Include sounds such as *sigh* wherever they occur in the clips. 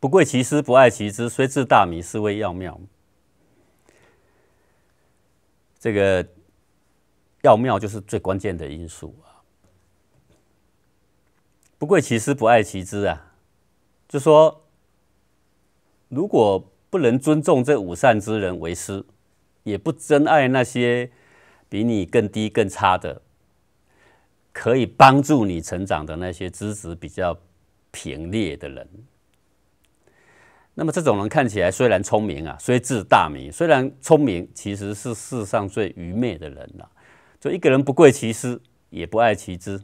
不贵其师，不爱其资，虽智大迷，是谓要妙。这个要妙就是最关键的因素啊！不贵其师，不爱其资啊，就说如果不能尊重这五善之人为师，也不珍爱那些比你更低、更差的，可以帮助你成长的那些资质比较贫劣的人。那么这种人看起来虽然聪明啊，虽智大迷，虽然聪明，其实是世上最愚昧的人了。就一个人不贵其师，也不爱其资。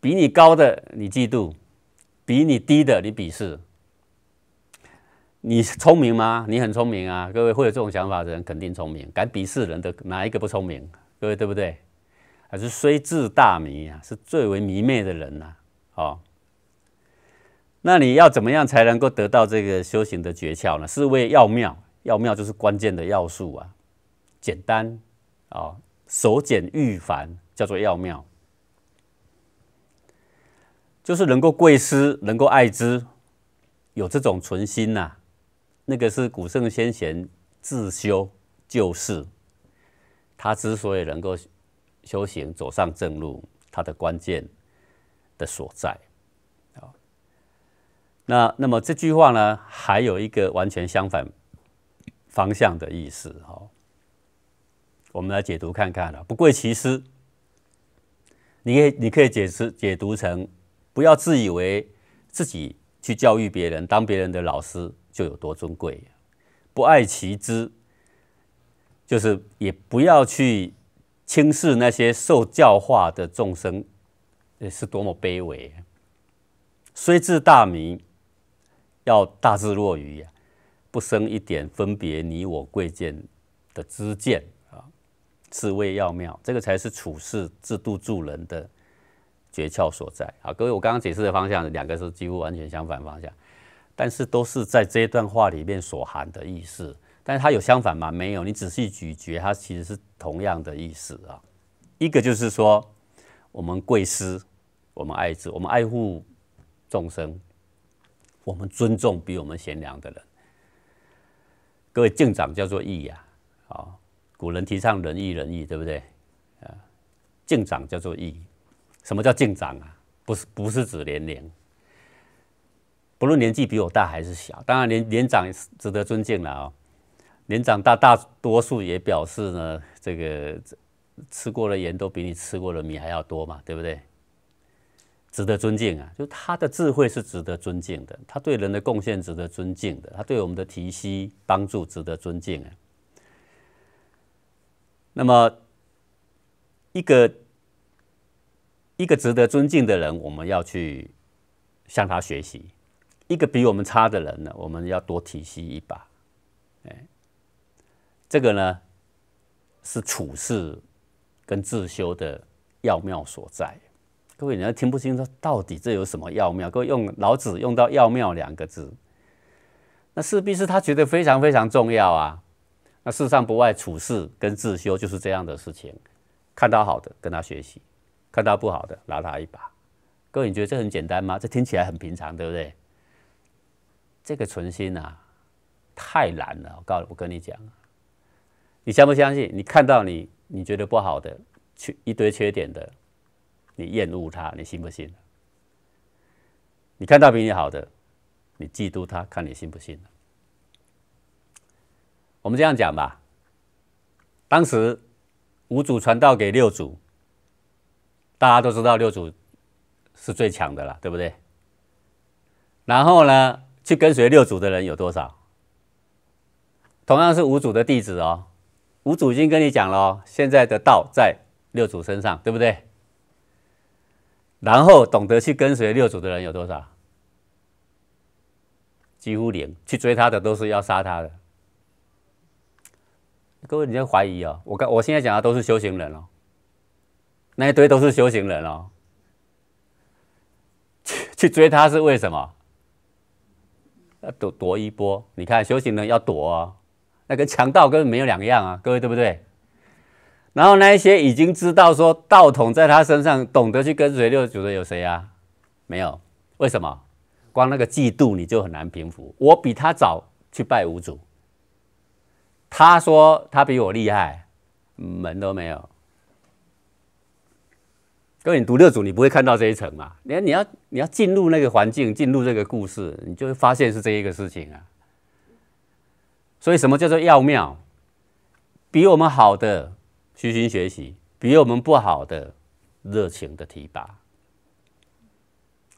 比你高的你嫉妒，比你低的你鄙视。你聪明吗？你很聪明啊！各位会有这种想法的人肯定聪明，敢鄙视人的哪一个不聪明？各位对不对？还是虽智大迷啊，是最为迷昧的人呐！好。那你要怎么样才能够得到这个修行的诀窍呢？四味要妙，要妙就是关键的要素啊，简单啊，守简欲繁，叫做要妙，就是能够贵师，能够爱之，有这种存心呐，那个是古圣先贤自修就是，他之所以能够修行走上正路，他的关键的所在。那那么这句话呢，还有一个完全相反方向的意思哈。我们来解读看看啊。不贵其师，你可以你可以解释解读成不要自以为自己去教育别人，当别人的老师就有多尊贵。不爱其资，就是也不要去轻视那些受教化的众生，是多么卑微。虽至大名。要大智若愚呀，不生一点分别你我贵贱的知见啊，是谓要妙。这个才是处世制度助人的诀窍所在啊！各位，我刚刚解释的方向两个是几乎完全相反方向，但是都是在这段话里面所含的意思。但是它有相反吗？没有，你仔细咀嚼，它其实是同样的意思啊。一个就是说，我们贵师，我们爱智，我们爱护众生。我们尊重比我们贤良的人，各位敬长叫做义呀，好，古人提倡仁义，仁义对不对？啊，敬长叫做义，什么叫敬长啊？不是不是指年龄，不论年纪比我大还是小，当然年年长值得尊敬了啊，年长大大多数也表示呢，这个吃过的盐都比你吃过的米还要多嘛，对不对？值得尊敬啊！就他的智慧是值得尊敬的，他对人的贡献值得尊敬的，他对我们的提携帮助值得尊敬啊。那么，一个一个值得尊敬的人，我们要去向他学习；一个比我们差的人呢，我们要多提携一把。哎，这个呢，是处事跟自修的要妙所在。各位，你要听不清楚，到底这有什么要妙？各位用老子用到“要妙”两个字，那势必是他觉得非常非常重要啊。那世上不外处事跟自修，就是这样的事情。看到好的，跟他学习；看到不好的，拉他一把。各位，你觉得这很简单吗？这听起来很平常，对不对？这个存心啊，太难了。我告我跟你讲，你相不相信？你看到你你觉得不好的，缺一堆缺点的。你厌恶他，你信不信？你看到比你好的，你嫉妒他，看你信不信？我们这样讲吧。当时五祖传道给六祖，大家都知道六祖是最强的了，对不对？然后呢，去跟随六祖的人有多少？同样是五祖的弟子哦，五祖已经跟你讲了哦，现在的道在六祖身上，对不对？然后懂得去跟随六祖的人有多少？几乎零。去追他的都是要杀他的。各位，你在怀疑哦？我刚我现在讲的都是修行人哦，那一堆都是修行人哦。去去追他是为什么？要躲躲一波。你看修行人要躲啊，那跟强盗根本没有两样啊！各位对不对？然后那一些已经知道说道统在他身上，懂得去跟随六祖的有谁呀？没有，为什么？光那个嫉妒你就很难平复。我比他早去拜五祖，他说他比我厉害，门都没有。各位，你读六祖，你不会看到这一层嘛？你你要你要进入那个环境，进入这个故事，你就会发现是这一个事情啊。所以什么叫做要妙？比我们好的。虚心学习，比我们不好的热情的提拔。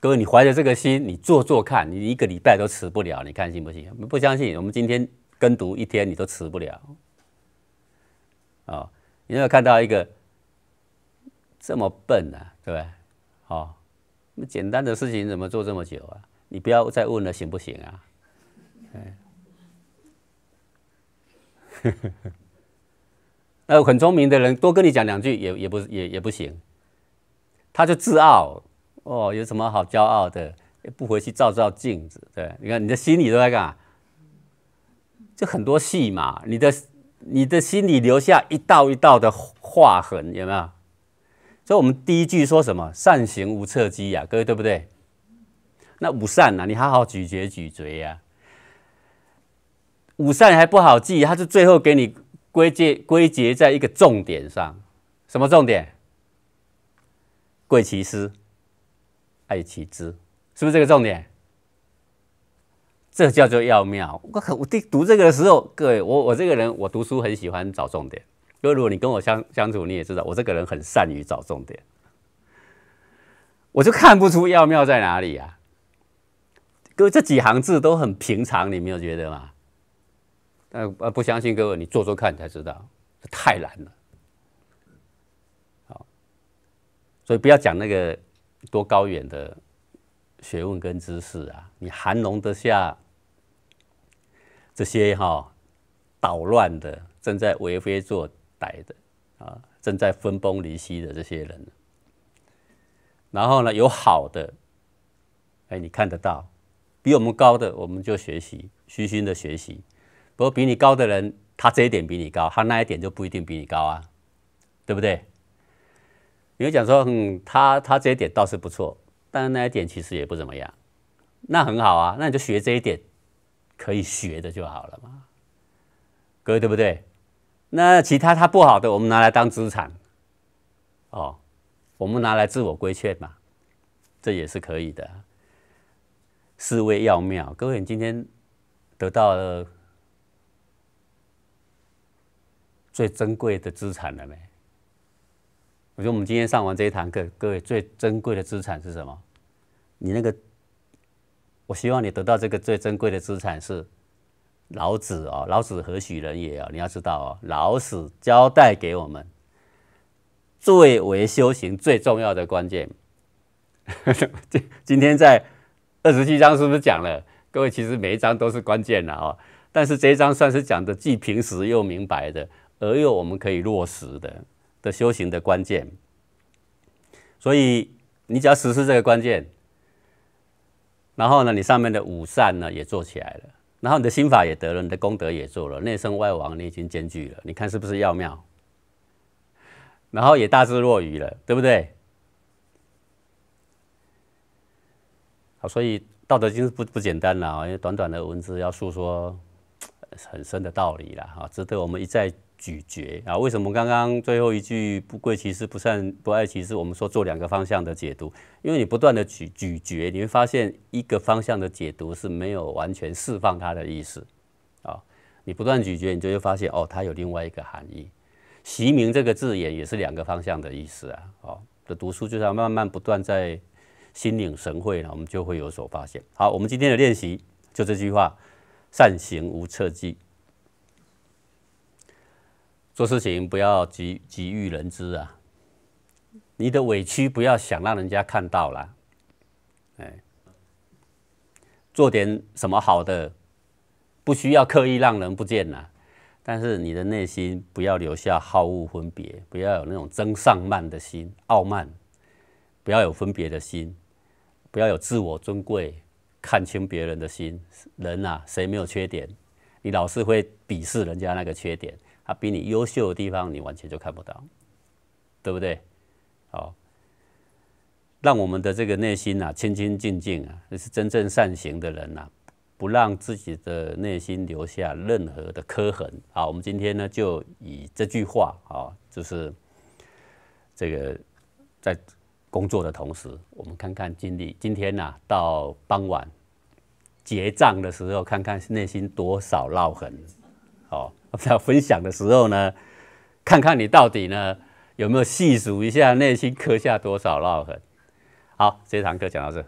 各位，你怀着这个心，你做做看，你一个礼拜都吃不了，你看信不信？我们不相信，我们今天跟读一天，你都吃不了。哦，你有没有看到一个这么笨啊？对对？哦，那么简单的事情怎么做这么久啊？你不要再问了，行不行啊？哎。*laughs* 那很聪明的人多跟你讲两句也也不也也不行，他就自傲哦，有什么好骄傲的？不回去照照镜子，对你看，你的心里都在干嘛？就很多戏嘛，你的你的心里留下一道一道的划痕，有没有？所以我们第一句说什么善行无侧击呀，各位对不对？那五善啊，你还好咀嚼咀嚼呀，五善还不好记，他就最后给你。归结归结在一个重点上，什么重点？贵其师，爱其知，是不是这个重点？这叫做要妙。我靠，我读这个的时候，各位，我我这个人，我读书很喜欢找重点。因为如果你跟我相相处，你也知道，我这个人很善于找重点。我就看不出要妙在哪里啊！各位这几行字都很平常，你没有觉得吗？但不相信各位，你做做看才知道，这太难了。好，所以不要讲那个多高远的学问跟知识啊，你含容得下这些哈捣乱的、正在为非作歹的啊、正在分崩离析的这些人。然后呢，有好的，哎，你看得到，比我们高的，我们就学习，虚心的学习。不过比你高的人，他这一点比你高，他那一点就不一定比你高啊，对不对？比如讲说，嗯，他他这一点倒是不错，但是那一点其实也不怎么样，那很好啊，那你就学这一点，可以学的就好了嘛，各位对不对？那其他他不好的，我们拿来当资产，哦，我们拿来自我规劝嘛，这也是可以的，思维要妙，各位你今天得到了。最珍贵的资产了没？我觉得我们今天上完这一堂课，各位最珍贵的资产是什么？你那个，我希望你得到这个最珍贵的资产是老子哦，老子何许人也啊？你要知道哦，老子交代给我们最为修行最重要的关键。今 *laughs* 今天在二十七章是不是讲了？各位其实每一章都是关键的哦，但是这一章算是讲的既平实又明白的。而又我们可以落实的的修行的关键，所以你只要实施这个关键，然后呢，你上面的五善呢也做起来了，然后你的心法也得了，你的功德也做了，内圣外王你已经兼具了，你看是不是要妙？然后也大智若愚了，对不对？好，所以《道德经》不不简单了，因为短短的文字要诉说很深的道理了，哈，值得我们一再。咀嚼啊，为什么刚刚最后一句不贵其士不善不爱其士？我们说做两个方向的解读，因为你不断的咀咀嚼，你会发现一个方向的解读是没有完全释放它的意思，啊，你不断咀嚼，你就会发现哦，它有另外一个含义。习明这个字眼也是两个方向的意思啊，哦，的读书就是要慢慢不断在心领神会了，我们就会有所发现。好，我们今天的练习就这句话，善行无侧迹。做事情不要急急于人知啊！你的委屈不要想让人家看到了，哎，做点什么好的，不需要刻意让人不见呐。但是你的内心不要留下好恶分别，不要有那种争上慢的心、傲慢，不要有分别的心，不要有自我尊贵、看清别人的心。人啊，谁没有缺点？你老是会鄙视人家那个缺点。他比你优秀的地方，你完全就看不到，对不对？好，让我们的这个内心啊清清净净啊，那是真正善行的人呐，不让自己的内心留下任何的磕痕啊。我们今天呢，就以这句话啊，就是这个在工作的同时，我们看看经历。今天呢到傍晚结账的时候，看看内心多少烙痕，好。我们要分享的时候呢，看看你到底呢有没有细数一下内心刻下多少烙痕。好，这堂课讲到这。